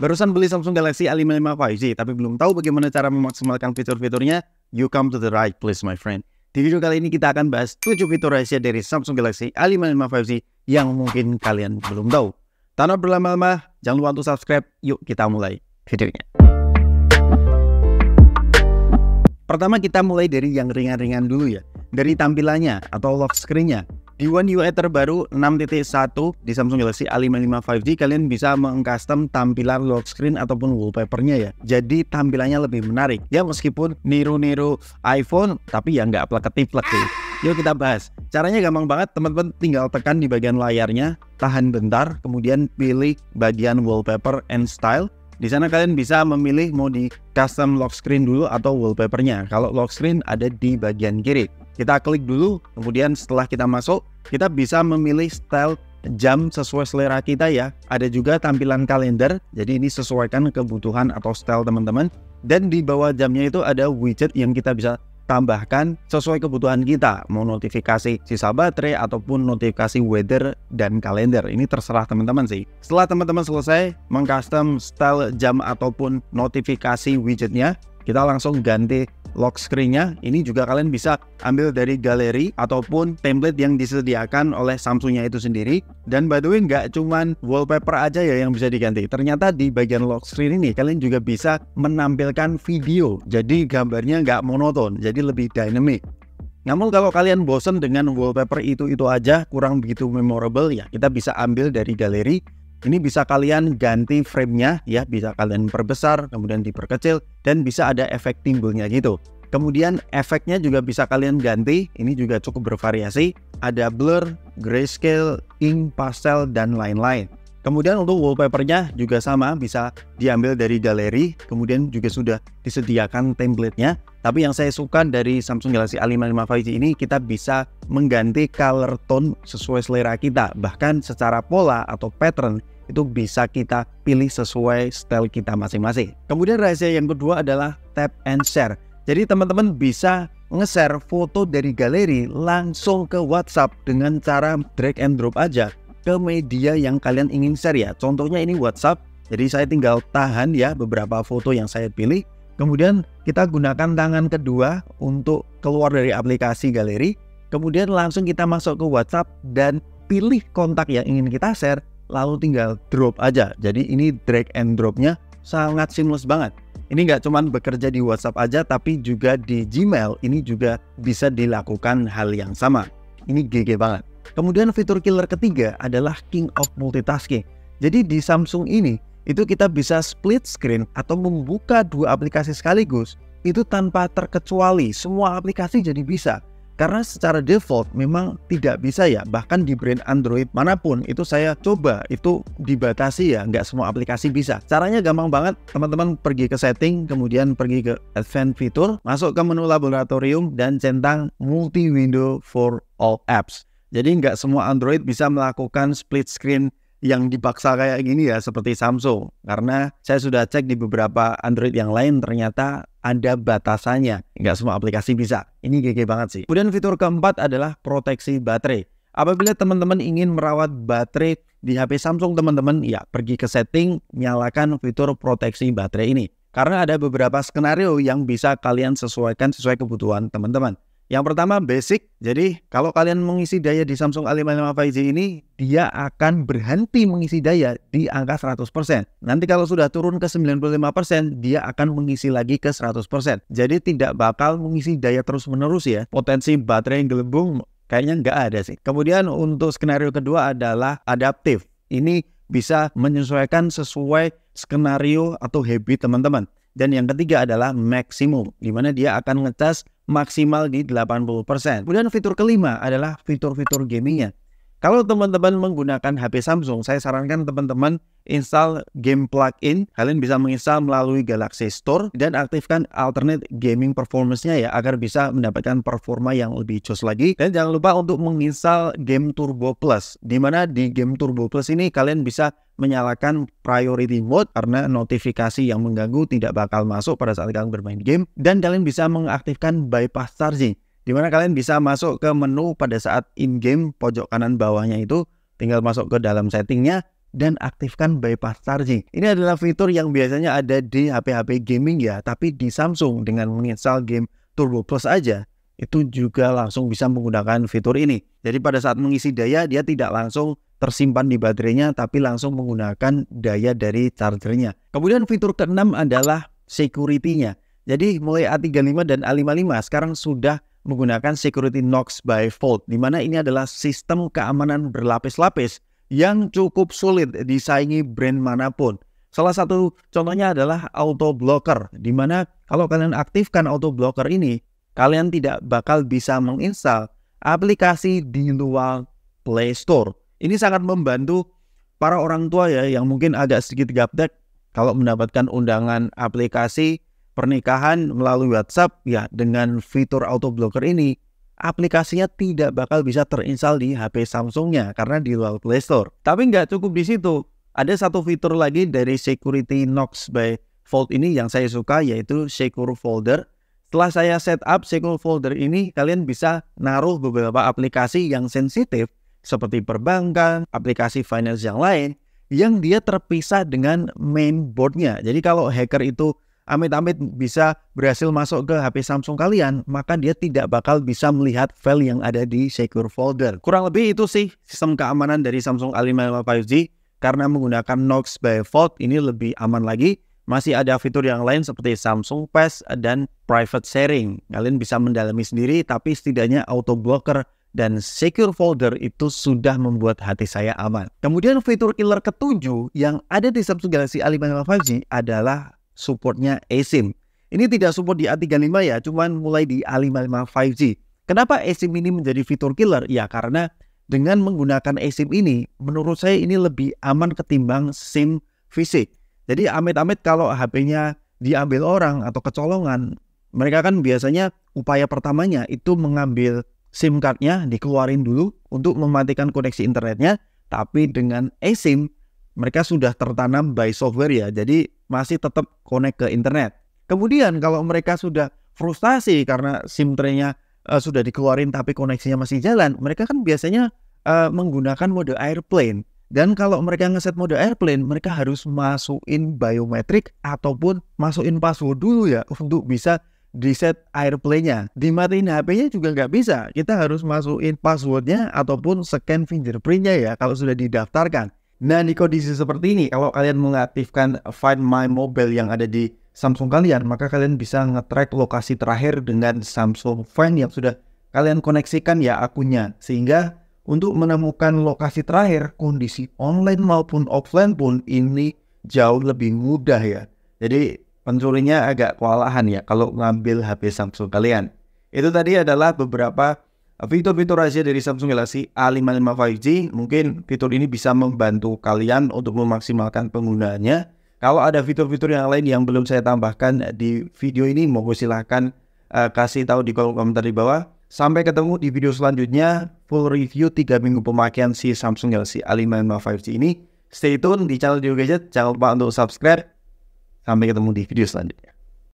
Barusan beli Samsung Galaxy A55 5G, tapi belum tahu bagaimana cara memaksimalkan fitur-fiturnya? You come to the right place, my friend. Di video kali ini kita akan bahas 7 fitur rahasia dari Samsung Galaxy A55 5G yang mungkin kalian belum tahu. Tanpa berlama-lama, jangan lupa untuk subscribe. Yuk kita mulai videonya. Pertama kita mulai dari yang ringan-ringan dulu ya. Dari tampilannya atau lock screen-nya. Di One UI terbaru 6.1 di Samsung Galaxy A55 5G kalian bisa mengcustom tampilan lock screen ataupun wallpapernya ya. Jadi tampilannya lebih menarik. Ya meskipun niru-niru iPhone tapi ya nggak plek ketiplek sih. Yuk kita bahas. Caranya gampang banget, teman-teman tinggal tekan di bagian layarnya, tahan bentar, kemudian pilih bagian wallpaper and style. Di sana kalian bisa memilih mau di custom lock screen dulu atau wallpapernya. Kalau lock screen ada di bagian kiri. Kita klik dulu, kemudian setelah kita masuk, kita bisa memilih style jam sesuai selera kita ya. Ada juga tampilan kalender, jadi ini sesuaikan kebutuhan atau style teman-teman. Dan di bawah jamnya itu ada widget yang kita bisa tambahkan sesuai kebutuhan kita, mau notifikasi sisa baterai ataupun notifikasi weather dan kalender. Ini terserah teman-teman sih. Setelah teman-teman selesai mengcustom style jam ataupun notifikasi widgetnya, kita langsung ganti lock screen-nya ini juga kalian bisa ambil dari galeri ataupun template yang disediakan oleh Samsungnya itu sendiri dan by the way nggak cuman wallpaper aja ya yang bisa diganti ternyata di bagian lock screen ini kalian juga bisa menampilkan video jadi gambarnya nggak monoton jadi lebih dynamic namun kalau kalian bosen dengan wallpaper itu-itu aja kurang begitu memorable ya kita bisa ambil dari galeri ini bisa kalian ganti framenya ya, bisa kalian perbesar, kemudian diperkecil, dan bisa ada efek timbulnya gitu. Kemudian efeknya juga bisa kalian ganti, ini juga cukup bervariasi. Ada blur, grayscale, ink, pastel, dan lain-lain. Kemudian untuk wallpapernya juga sama, bisa diambil dari galeri, kemudian juga sudah disediakan templatenya. Tapi yang saya suka dari Samsung Galaxy A55 5G ini kita bisa mengganti color tone sesuai selera kita. Bahkan secara pola atau pattern itu bisa kita pilih sesuai style kita masing-masing. Kemudian rahasia yang kedua adalah tap and share. Jadi teman-teman bisa nge-share foto dari galeri langsung ke WhatsApp dengan cara drag and drop aja ke media yang kalian ingin share ya. Contohnya ini WhatsApp. Jadi saya tinggal tahan ya beberapa foto yang saya pilih Kemudian kita gunakan tangan kedua untuk keluar dari aplikasi galeri. Kemudian langsung kita masuk ke WhatsApp dan pilih kontak yang ingin kita share, lalu tinggal drop aja. Jadi ini drag and dropnya sangat seamless banget. Ini nggak cuma bekerja di WhatsApp aja, tapi juga di Gmail ini juga bisa dilakukan hal yang sama. Ini GG banget. Kemudian fitur killer ketiga adalah King of Multitasking. Jadi di Samsung ini itu kita bisa split screen atau membuka dua aplikasi sekaligus itu tanpa terkecuali semua aplikasi jadi bisa karena secara default memang tidak bisa ya bahkan di brand Android manapun itu saya coba itu dibatasi ya nggak semua aplikasi bisa caranya gampang banget teman-teman pergi ke setting kemudian pergi ke advanced fitur masuk ke menu laboratorium dan centang multi window for all apps jadi nggak semua Android bisa melakukan split screen yang dipaksa kayak gini ya seperti Samsung karena saya sudah cek di beberapa Android yang lain ternyata ada batasannya nggak semua aplikasi bisa ini GG banget sih kemudian fitur keempat adalah proteksi baterai apabila teman-teman ingin merawat baterai di HP Samsung teman-teman ya pergi ke setting nyalakan fitur proteksi baterai ini karena ada beberapa skenario yang bisa kalian sesuaikan sesuai kebutuhan teman-teman yang pertama basic. Jadi kalau kalian mengisi daya di Samsung A55 5G ini, dia akan berhenti mengisi daya di angka 100%. Nanti kalau sudah turun ke 95%, dia akan mengisi lagi ke 100%. Jadi tidak bakal mengisi daya terus-menerus ya. Potensi baterai yang gelembung kayaknya nggak ada sih. Kemudian untuk skenario kedua adalah adaptif. Ini bisa menyesuaikan sesuai skenario atau habit teman-teman. Dan yang ketiga adalah maksimum, di mana dia akan ngecas maksimal di 80%. Kemudian fitur kelima adalah fitur-fitur gamingnya. Kalau teman-teman menggunakan HP Samsung, saya sarankan teman-teman install game plugin. Kalian bisa menginstal melalui Galaxy Store dan aktifkan alternate gaming performance-nya ya agar bisa mendapatkan performa yang lebih jos lagi. Dan jangan lupa untuk menginstal game Turbo Plus. Di mana di game Turbo Plus ini kalian bisa menyalakan priority mode karena notifikasi yang mengganggu tidak bakal masuk pada saat kalian bermain game dan kalian bisa mengaktifkan bypass charging di kalian bisa masuk ke menu pada saat in-game pojok kanan bawahnya itu tinggal masuk ke dalam settingnya dan aktifkan bypass charging. Ini adalah fitur yang biasanya ada di HP-HP gaming ya, tapi di Samsung dengan menginstal game Turbo Plus aja itu juga langsung bisa menggunakan fitur ini. Jadi pada saat mengisi daya dia tidak langsung tersimpan di baterainya tapi langsung menggunakan daya dari chargernya. Kemudian fitur keenam adalah security-nya. Jadi mulai A35 dan A55 sekarang sudah menggunakan security Knox by fault. di mana ini adalah sistem keamanan berlapis-lapis yang cukup sulit disaingi brand manapun. Salah satu contohnya adalah auto blocker di mana kalau kalian aktifkan auto blocker ini, kalian tidak bakal bisa menginstal aplikasi di luar Play Store. Ini sangat membantu para orang tua ya yang mungkin agak sedikit gaptek kalau mendapatkan undangan aplikasi pernikahan melalui WhatsApp ya dengan fitur auto blocker ini aplikasinya tidak bakal bisa terinstal di HP Samsungnya karena di luar Play Store. Tapi nggak cukup di situ. Ada satu fitur lagi dari Security Knox by Fold ini yang saya suka yaitu Secure Folder. Setelah saya setup Secure Folder ini, kalian bisa naruh beberapa aplikasi yang sensitif seperti perbankan, aplikasi finance yang lain yang dia terpisah dengan mainboardnya. Jadi kalau hacker itu amit-amit bisa berhasil masuk ke HP Samsung kalian, maka dia tidak bakal bisa melihat file yang ada di secure folder. Kurang lebih itu sih sistem keamanan dari Samsung A55 5G karena menggunakan Knox by default ini lebih aman lagi. Masih ada fitur yang lain seperti Samsung Pass dan Private Sharing. Kalian bisa mendalami sendiri tapi setidaknya auto blocker dan secure folder itu sudah membuat hati saya aman. Kemudian fitur killer ketujuh yang ada di Samsung Galaxy A55 5G adalah supportnya eSIM. Ini tidak support di A35 ya, cuman mulai di A55 5G. Kenapa eSIM ini menjadi fitur killer? Ya karena dengan menggunakan eSIM ini, menurut saya ini lebih aman ketimbang SIM fisik. Jadi amit-amit kalau HP-nya diambil orang atau kecolongan, mereka kan biasanya upaya pertamanya itu mengambil SIM card-nya, dikeluarin dulu untuk mematikan koneksi internetnya, tapi dengan eSIM mereka sudah tertanam by software ya. Jadi masih tetap connect ke internet. Kemudian kalau mereka sudah frustasi karena SIM tray-nya uh, sudah dikeluarin tapi koneksinya masih jalan, mereka kan biasanya uh, menggunakan mode airplane. Dan kalau mereka ngeset mode airplane, mereka harus masukin biometrik ataupun masukin password dulu ya untuk bisa reset set airplay-nya. Dimatiin HP-nya juga nggak bisa. Kita harus masukin passwordnya ataupun scan fingerprint-nya ya kalau sudah didaftarkan. Nah di kondisi seperti ini, kalau kalian mengaktifkan Find My Mobile yang ada di Samsung kalian, maka kalian bisa nge-track lokasi terakhir dengan Samsung Find yang sudah kalian koneksikan ya akunnya. Sehingga untuk menemukan lokasi terakhir, kondisi online maupun offline pun ini jauh lebih mudah ya. Jadi pencurinya agak kewalahan ya kalau ngambil HP Samsung kalian. Itu tadi adalah beberapa fitur-fitur rahasia dari Samsung Galaxy A55 5G mungkin fitur ini bisa membantu kalian untuk memaksimalkan penggunaannya kalau ada fitur-fitur yang lain yang belum saya tambahkan di video ini monggo silahkan uh, eh, kasih tahu di kolom komentar di bawah sampai ketemu di video selanjutnya full review 3 minggu pemakaian si Samsung Galaxy A55 5G ini stay tune di channel Dio Gadget jangan lupa untuk subscribe sampai ketemu di video selanjutnya